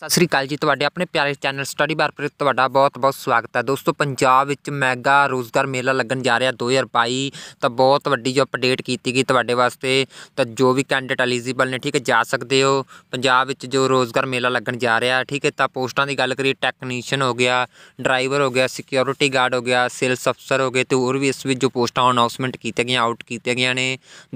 ਸਤਿ ਸ੍ਰੀ ਅਕਾਲ ਜੀ ਤੁਹਾਡੇ ਆਪਣੇ ਪਿਆਰੇ ਚੈਨਲ ਸਟੱਡੀ ਬਾਰ ਪਰ ਤੁਹਾਡਾ ਬਹੁਤ-ਬਹੁਤ ਸਵਾਗਤ ਹੈ ਦੋਸਤੋ ਪੰਜਾਬ ਵਿੱਚ ਮੈਗਾ ਰੋਜ਼ਗਾਰ ਮੇਲਾ ਲੱਗਣ ਜਾ ਰਿਹਾ 2022 ਤਾਂ ਬਹੁਤ ਵੱਡੀ ਜੋ ਅਪਡੇਟ ਕੀਤੀ ਗਈ ਤੁਹਾਡੇ ਵਾਸਤੇ ਤਾਂ ਜੋ ਵੀ ਕੈਂਡੀਡੇਟ ਐਲੀਜੀਬਲ ਨੇ ਠੀਕ ਹੈ ਜਾ ਸਕਦੇ ਹੋ ਪੰਜਾਬ ਵਿੱਚ ਜੋ ਰੋਜ਼ਗਾਰ ਮੇਲਾ ਲੱਗਣ ਜਾ ਰਿਹਾ ਠੀਕ ਹੈ ਤਾਂ ਪੋਸਟਾਂ ਦੀ ਗੱਲ ਕਰੀਏ ਟੈਕਨੀਸ਼ੀਅਨ ਹੋ ਗਿਆ ਡਰਾਈਵਰ ਹੋ ਗਿਆ ਸਿਕਿਉਰਿਟੀ ਗਾਰਡ ਹੋ ਗਿਆ ਸੇਲਸ ਅਫਸਰ ਹੋ ਗਏ ਤੇ ਹੋਰ ਵੀ ਇਸ ਵਿੱਚ ਜੋ ਪੋਸਟਾਂ ਅਨਾਉਂਸਮੈਂਟ ਕੀਤੀਆਂ ਗਈਆਂ ਆਊਟ ਕੀਤੀਆਂ ਗਈਆਂ ਨੇ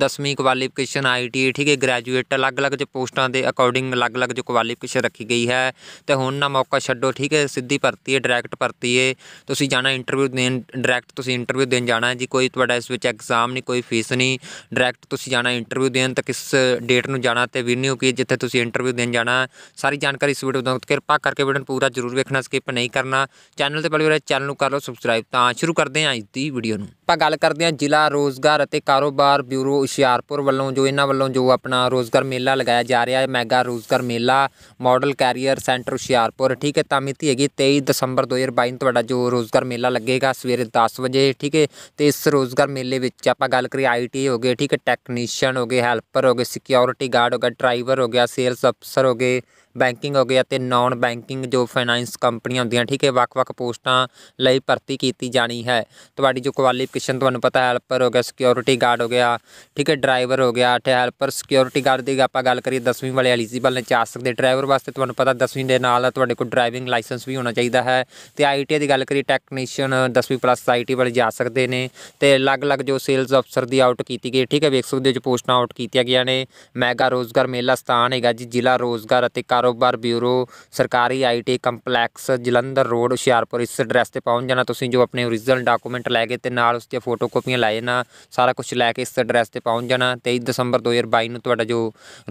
10ਵੀਂ ਕੁਆਲੀਫਿਕੇਸ਼ਨ ਆਈਟੀ ਠੀਕ ਹੈ ਗ੍ਰੈਜੂਏਟ ਅਲੱਗ-ਅਲੱਗ ਜੋ ਪੋਸਟਾਂ ਦੇ ਅਕੋਰਡਿੰਗ ਅਲੱਗ-ਅਲੱਗ ਜੋ ਕੁਆਲੀਫਿਕੇਸ਼ਨ ਰੱਖੀ ਗਈ ਹੈ ਹੈ ਤੇ ਹੁਣ ਨਾ ਮੌਕਾ ਛੱਡੋ ਠੀਕ ਹੈ ਸਿੱਧੀ ਭਰਤੀ ਹੈ ਡਾਇਰੈਕਟ ਭਰਤੀ ਹੈ ਤੁਸੀਂ ਜਾਣਾ ਇੰਟਰਵਿਊ ਦੇਣ ਡਾਇਰੈਕਟ ਤੁਸੀਂ ਇੰਟਰਵਿਊ ਦੇਣ ਜਾਣਾ ਹੈ ਜੀ ਕੋਈ ਤੁਹਾਡਾ ਇਸ ਵਿੱਚ ਐਗਜ਼ਾਮ ਨਹੀਂ ਕੋਈ ਫੀਸ ਨਹੀਂ ਡਾਇਰੈਕਟ ਤੁਸੀਂ ਜਾਣਾ ਇੰਟਰਵਿਊ ਦੇਣ ਤਾਂ ਕਿਸ ਡੇਟ ਨੂੰ ਜਾਣਾ ਤੇ ਵੀਨਿਊ ਕੀ ਜਿੱਥੇ ਤੁਸੀਂ ਇੰਟਰਵਿਊ ਦੇਣ ਜਾਣਾ ਸਾਰੀ ਜਾਣਕਾਰੀ ਇਸ ਵੀਡੀਓ ਤੋਂ ਕਿਰਪਾ ਕਰਕੇ ਵੀਡੀਓ ਨੂੰ ਪੂਰਾ ਜ਼ਰੂਰ ਵੇਖਣਾ ਸਕਿਪ ਨਹੀਂ ਕਰਨਾ ਚੈਨਲ ਤੇ ਪਹਿਲੀ ਵਾਰ ਚੈਨਲ ਨੂੰ ਕਰ ਲਓ ਸਬਸਕ੍ਰਾਈਬ ਤਾਂ ਸ਼ੁਰੂ ਕਰਦੇ ਹਾਂ ਅੱਜ ਦੀ ਵੀਡੀਓ ਨੂੰ ਆਪਾਂ ਗੱਲ ਕਰਦੇ ਹਾਂ ਜ਼ਿਲ੍ਹਾ ਰੋਜ਼ਗਾਰ ਅਤੇ ਕਾਰੋਬਾਰ ਬਿਊਰੋ ਹੁਸ਼ਿਆਰਪੁਰ ਵੱਲੋਂ ਜੋ ਇਹਨਾਂ ਵੱਲੋਂ ਜੋ ਆਪਣਾ ਰੋਜ਼ਗਾਰ ਮੇਲਾ ਲਗਾਇਆ ਜਾ ਰਿਹਾ ਹੈ ਮੈਗਾ ਰੋਜ਼ਗਾਰ ਮੇਲਾ model career career centre Hoshiarpur ਠੀਕ ਹੈ ਤਾਂ ਮਿਤੀ ਹੈਗੀ 23 ਦਸੰਬਰ 2022 ਨੂੰ ਤੁਹਾਡਾ ਜੋ ਰੋਜ਼ਗਾਰ ਮੇਲਾ ਲੱਗੇਗਾ ਸਵੇਰੇ 10 ਵਜੇ ਠੀਕ ਹੈ ਤੇ ਇਸ ਰੋਜ਼ਗਾਰ ਮੇਲੇ ਵਿੱਚ ਆਪਾਂ ਗੱਲ ਕਰੀ ਆਈਟੀ ਹੋ ਗਏ ਠੀਕ ਹੈ ਟੈਕਨੀਸ਼ੀਅਨ ਹੋ ਗਏ ਹੈਲਪਰ ਹੋ ਗਏ ਸਿਕਿਉਰਿਟੀ ਗਾਰਡ ਹੋ ਗਿਆ ਡਰਾਈਵਰ ਹੋ ਗਿਆ ਸੇਲਸ ਅਫਸਰ ਹੋ ਗਏ ਬੈਂਕਿੰਗ ਹੋ ਗਿਆ ਤੇ ਨਾਨ ਬੈਂਕਿੰਗ ਜੋ ਫਾਈਨੈਂਸ ਕੰਪਨੀਆਂ ਹੁੰਦੀਆਂ ਠੀਕ ਹੈ ਵੱਖ-ਵੱਖ ਪੋਸਟਾਂ ਲਈ ਭਰਤੀ ਕੀਤੀ ਜਾਣੀ ਹੈ ਤੁਹਾਡੀ ਜੋ ਕੁਆਲੀਫਿਕੇਸ਼ਨ ਤੁਹਾਨੂੰ ਪਤਾ ਹੈਲਪਰ ਹੋ ਗਿਆ ਸਿਕਿਉਰਿਟੀ ਗਾਰਡ ਹੋ ਗਿਆ ਠੀਕ ਹੈ ਡਰਾਈਵਰ ਹੋ ਗਿਆ ਤੇ ਹੈਲਪਰ ਸਿਕਿਉਰਿਟੀ ਗਾਰਡ ਦੀ ਆਪਾਂ ਗੱਲ ਕਰੀਏ 10ਵੀਂ ਵਾਲੇ ਐਲੀਜੀਬਲ ਨੇ ਚਾਹ ਸਕਦੇ ਡਰਾਈਵਰ ਵਾਸਤੇ ਤੁਹਾਨੂੰ ਪਤਾ 10ਵੀਂ ਦੇ ਨਾਲ ਤੁਹਾਡੇ ਕੋਲ ਡਰਾਈਵਿੰਗ ਲਾਇਸੈਂਸ ਵੀ ਹੋਣਾ ਚਾਹੀਦਾ ਹੈ ਤੇ ਆਈਟੀ ਦੀ ਗੱਲ ਕਰੀਏ ਟੈਕਨੀਸ਼ੀਅਨ 10ਵੀਂ ਪਲੱਸ ਆਈਟੀ ਵਾਲੇ ਜਾ ਸਕਦੇ ਨੇ ਤੇ ਅਲੱਗ-ਅਲੱਗ ਜੋ ਸੇਲਸ ਅਫਸਰ ਦੀ ਆਊਟ ਕੀਤੀ ਗਈ ਠੀਕ ਹੈ ਵੇਖ ਸਕਦੇ ਹੋ ਜੋ ਪੋਸਟਾਂ ਆਊਟ ਕੀਤੀਆਂ ਗਈਆਂ ਨੇ ਮੈਗਾ ਰੋਜ਼ਗਾਰ ਮੇਲਾ ਸਥਾਨ ਹੈਗਾ ਜੀ ਜ਼ਿਲ੍ਹਾ ਰੋਜ਼ਗਾਰ ਅਤੇ ਕਾਰ ਕਾਰੋਬਾਰ ਬਿਊਰੋ ਸਰਕਾਰੀ IT complex Jalandhar road Hoshiarpur ਇਸ ਐਡਰੈਸ ਤੇ ਪਹੁੰਚ ਜਾਣਾ ਤੁਸੀਂ ਜੋ ਆਪਣੇ ओरिजिनल ਡਾਕੂਮੈਂਟ ਲੈ ਕੇ ਤੇ ਨਾਲ ਉਸ ਦੀਆਂ ਫੋਟੋਕਾਪੀਆਂ ਲੈ ਜਾਣਾ ਸਾਰਾ ਕੁਝ ਲੈ ਕੇ ਇਸ ਐਡਰੈਸ ਤੇ ਪਹੁੰਚ ਜਾਣਾ 23 ਦਸੰਬਰ 2022 ਨੂੰ ਤੁਹਾਡਾ ਜੋ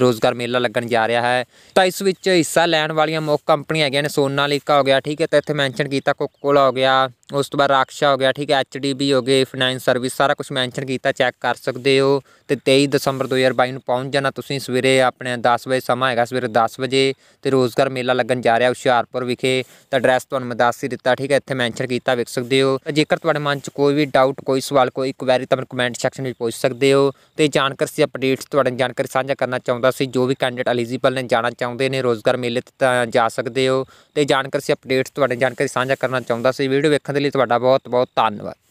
ਰੋਜ਼ਗਾਰ ਮੇਲਾ ਲੱਗਣ ਜਾ ਰਿਹਾ ਹੈ ਤਾਂ ਇਸ ਵਿੱਚ ਹਿੱਸਾ ਲੈਣ ਵਾਲੀਆਂ ਮੁੱਖ ਕੰਪਨੀਆਂ ਹੈਗੀਆਂ ਨੇ ਸੋਨਾਲੀਕਾ ਹੋ ਗਿਆ ਠੀਕ ਹੈ ਤਾਂ ਇੱਥੇ ਮੈਂਸ਼ਨ ਕੀਤਾ ਕੋਕੋਲਾ ਹੋ ਗਿਆ ਉਸ ਤੋਂ ਬਾਅਦ ਰਾਕਸ਼ਾ ਹੋ ਗਿਆ ਠੀਕ ਹੈ ਐਚਡੀਬੀ ਹੋ ਗਏ ਫਾਈਨੈਂਸ ਸਰਵਿਸ ਸਾਰਾ ਕੁਝ ਮੈਂਸ਼ਨ ਕੀਤਾ ਚੈੱਕ ਕਰ ਸਕਦੇ ਹੋ ਤੇ 23 ਦਸੰਬਰ 2022 ਨੂੰ ਪਹੁੰਚ ਜਾਣਾ ਤੁਸੀਂ ਸਵੇਰੇ ਆਪਣੇ 10 ਵਜੇ ਸਮਾਂ ਹੈਗਾ ਸਵੇਰੇ 10 ਵਜੇ ਤੇ ਰੋਜ਼ਗਾਰ ਮੇਲਾ ਲੱਗਣ ਜਾ ਰਿਹਾ ਹੁਸ਼ਿਆਰਪੁਰ ਵਿਖੇ ਤਾਂ ਐਡਰੈਸ ਤੁਹਾਨੂੰ ਮੈਂ ਦੱਸ ਹੀ ਦਿੱਤਾ ਠੀਕ ਹੈ ਇੱਥੇ ਮੈਂਸ਼ਨ ਕੀਤਾ ਵੇਖ ਸਕਦੇ ਹੋ ਜੇਕਰ ਤੁਹਾਡੇ ਮਨ 'ਚ ਕੋਈ ਵੀ ਡਾਊਟ ਕੋਈ ਸਵਾਲ ਕੋਈ ਕੁਐਰੀ ਤਾਂ ਮੈਨੂੰ ਕਮੈਂਟ ਸੈਕਸ਼ਨ ਵਿੱਚ ਪੁੱਛ ਸਕਦੇ ਹੋ ਤੇ ਜਾਣਕਾਰੀ ਸੀ ਅਪਡੇਟਸ ਤੁਹਾਡੇ ਜਾਣਕਾਰੀ ਸਾਂਝਾ ਕਰਨਾ ਚਾਹੁੰਦਾ ਸੀ ਜੋ ਵੀ ਕੈਂਡੀਡੇਟ ਐਲੀਜੀਬਲ ਨੇ ਜਾਣਾ ਚਾਹੁੰਦੇ ਨੇ ਰੋਜ਼ਗਾਰ ਮੇਲੇ ਤੇ ਤਾਂ ਜਾ ਸਕਦੇ ਹੋ ਤੇ ਜਾਣਕਾਰੀ ਸੀ ਅਪਡੇਟਸ ਤੁਹਾਡੇ ਜਾਣਕਾਰੀ ਸਾਂਝਾ ਕਰਨਾ ਚਾਹੁੰਦਾ ਸੀ ਵੀਡੀਓ ਵੇਖਣ ਦੇ ਲਈ ਤੁਹਾਡਾ ਬਹੁਤ ਬਹੁਤ ਧੰਨਵਾਦ